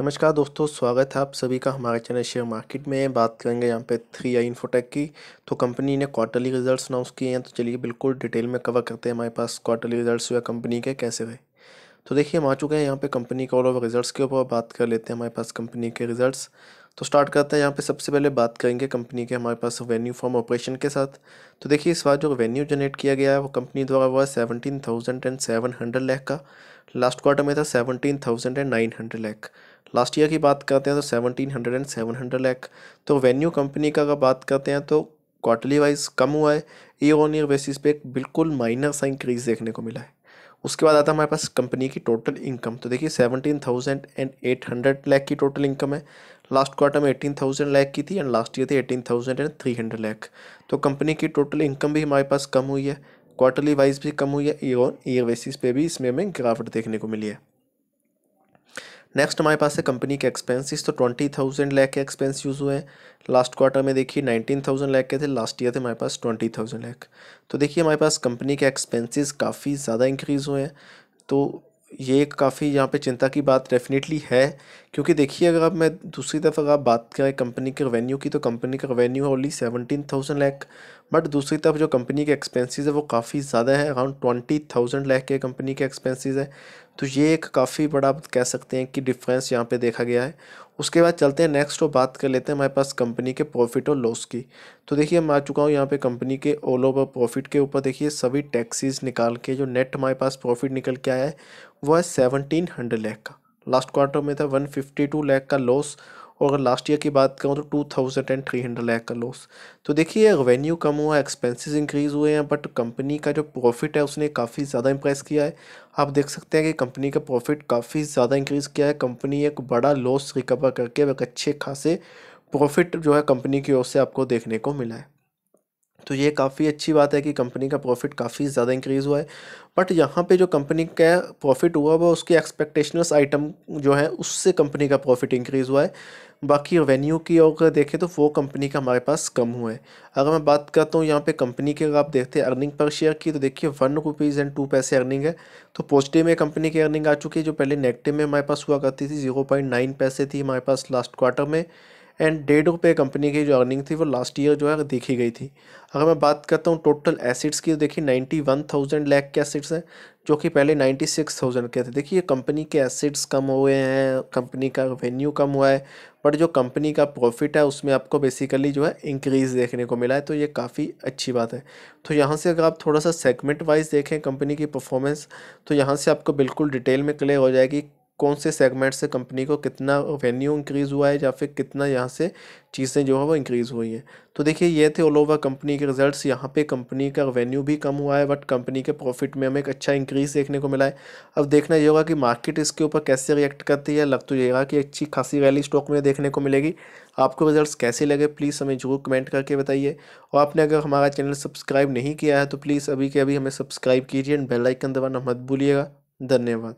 नमस्कार दोस्तों स्वागत है आप सभी का हमारे चैनल शेयर मार्केट में बात करेंगे यहाँ पे थ्री आई इन्फोटेक की तो कंपनी ने क्वार्टरली रिजल्ट्स अनाउंस किए हैं तो चलिए बिल्कुल डिटेल में कवर करते हैं हमारे पास क्वार्टरली रिजल्ट्स हुए कंपनी के कैसे हुए तो देखिए हम आ चुके हैं यहाँ पे कंपनी के ऑल ओवर रिजल्ट्स के ऊपर बात कर लेते हैं हमारे पास कंपनी के रिजल्ट्स तो स्टार्ट करते हैं यहाँ पे सबसे पहले बात करेंगे कंपनी के हमारे पास वेन्यू फॉर्म ऑपरेशन के साथ तो देखिए इस बार जो वेन्यू जनरेट किया गया है वो कंपनी द्वारा हुआ है seventeen thousand and seven hundred lakh का लास्ट क्वार्टर में था seventeen thousand and nine hundred lakh last year की बात करते हैं तो seventeen hundred and seven hundred lakh तो वेन्यू कंपनी का अगर बात करते हैं तो क्वार्टरली वाइज कम हुआ है ईयर ऑन ईयर बेसिस पे एक बिल्कुल माइनर सा इंक्रीज़ देखने को मिला है उसके बाद आता है हमारे पास कंपनी की टोटल इनकम तो देखिए seventeen thousand and eight hundred lakh की टोटल इनकम है लास्ट क्वार्टर में एटीन थाउजेंड लैख की थी एंड लास्ट ईयर थी eighteen thousand and three hundred lakh तो कंपनी की टोटल इनकम भी हमारे पास कम हुई है क्वार्टरली वाइज भी कम हुई है ईयर ऑन ईयर बेसिस पे भी इसमें हमें गिरावट देखने को मिली है नेक्स्ट हमारे पास है कंपनी के एक्सपेंसेस तो ट्वेंटी थाउजेंड लैख के एक्सपेंस यूज़ हुए हैं लास्ट क्वार्टर में देखिए नाइनटीन थाउजेंड लैख के थे लास्ट ईयर थे हमारे पास ट्वेंटी थाउजेंड लैख तो देखिए हमारे पास कंपनी के एक्सपेंसेस काफ़ी ज़्यादा इंक्रीज़ हुए हैं तो ये काफ़ी यहाँ पे चिंता की बात डेफिनेटली है क्योंकि देखिए अगर आप मैं दूसरी तरफ अगर आप बात करें कंपनी के रेवेन्यू की तो कंपनी का रेवेन्यू है only seventeen thousand lakh but दूसरी तरफ जो कंपनी के एक्सपेंसेस है वो काफ़ी ज़्यादा है अराउंड ट्वेंटी थाउजेंड लैख के कंपनी के एक्सपेंसेस है तो ये एक काफ़ी बड़ा आप कह सकते हैं कि डिफरेंस यहाँ पे देखा गया है उसके बाद चलते हैं नेक्स्ट और बात कर लेते हैं हमारे पास कंपनी के प्रॉफिट और लॉस की तो देखिए मैं आ चुका हूँ यहाँ पे कंपनी के ऑल ओवर प्रॉफिट के ऊपर देखिए सभी टैक्सीज निकाल के जो नेट हमारे पास प्रॉफिट निकल के आया है वो है सेवनटीन हंड्रेड लैख का लास्ट क्वार्टर में था वन फिफ्टी टू लैख का लॉस और अगर लास्ट ईयर की बात करूँ तो two thousand and three hundred lakh का लॉस तो देखिए रेवेन्यू कम हुआ एक्सपेंसेस इंक्रीज़ हुए हैं बट कंपनी का जो प्रॉफिट है उसने काफ़ी ज़्यादा इंप्रेस किया है आप देख सकते हैं कि कंपनी का प्रॉफिट काफ़ी ज़्यादा इंक्रीज़ किया है कंपनी एक बड़ा लॉस रिकवर करके एक अच्छे खासे प्रॉफिट जो है कंपनी की ओर से आपको देखने को मिला है तो ये काफ़ी अच्छी बात है कि कंपनी का प्रॉफिट काफ़ी ज़्यादा इंक्रीज़ हुआ है बट यहाँ पे जो कंपनी का प्रॉफिट हुआ वो उसकी एक्सपेक्टेशनस आइटम जो है उससे कंपनी का प्रॉफिट इंक्रीज़ हुआ है बाकी रेवेन्यू की अगर देखें तो वो कंपनी का हमारे पास कम हुआ है अगर मैं बात करता हूँ यहाँ पे कंपनी की अगर आप देखते हैं अर्निंग पर शेयर की तो देखिए वन रुपीज़ एंड टू पैसे अर्निंग है तो पॉजिटिव में कंपनी की अर्निंग आ चुकी है जो पहले नेगेटिव में हमारे पास हुआ करती थी ज़ीरो पॉइंट नाइन पैसे थी हमारे पास लास्ट क्वार्टर में एंड डेढ़ रुपये कंपनी की जो अर्निंग थी वो लास्ट ईयर जो है देखी गई थी अगर मैं बात करता हूँ टोटल एसिड्स की तो देखिए नाइन्टी वन थाउजेंड लैक के एसिड्स हैं जो कि पहले नाइन्टी सिक्स थाउजेंड के थे देखिए ये कंपनी के एसिड्स कम हुए हैं कंपनी का रेवेन्यू कम हुआ है बट जो कंपनी का प्रॉफिट है उसमें आपको बेसिकली जो है इंक्रीज़ देखने को मिला है तो ये काफ़ी अच्छी बात है तो यहाँ से अगर आप थोड़ा सा सेगमेंट वाइज देखें कंपनी की परफॉर्मेंस तो यहाँ से आपको बिल्कुल डिटेल में क्लियर हो जाएगी कौन से सेगमेंट से कंपनी को कितना रेवेन्यू इंक्रीज़ हुआ है या फिर कितना यहाँ से चीज़ें जो है वो इंक्रीज़ हुई हैं तो देखिए ये थे ऑल ओवर कंपनी के रिजल्ट्स यहाँ पे कंपनी का रेवेन्यू भी कम हुआ है बट कंपनी के प्रॉफिट में हमें एक अच्छा इंक्रीज़ देखने को मिला है अब देखना ये होगा कि मार्केट इसके ऊपर कैसे रिएक्ट करती है लग तो ये कि अच्छी खासी वैली स्टॉक में देखने को मिलेगी आपको रिजल्ट कैसे लगे प्लीज़ हमें जरूर कमेंट करके बताइए और आपने अगर हमारा चैनल सब्सक्राइब नहीं किया है तो प्लीज़ अभी के अभी हमें सब्सक्राइब कीजिए एंड बेलाइकन दबाना मत भूलिएगा धन्यवाद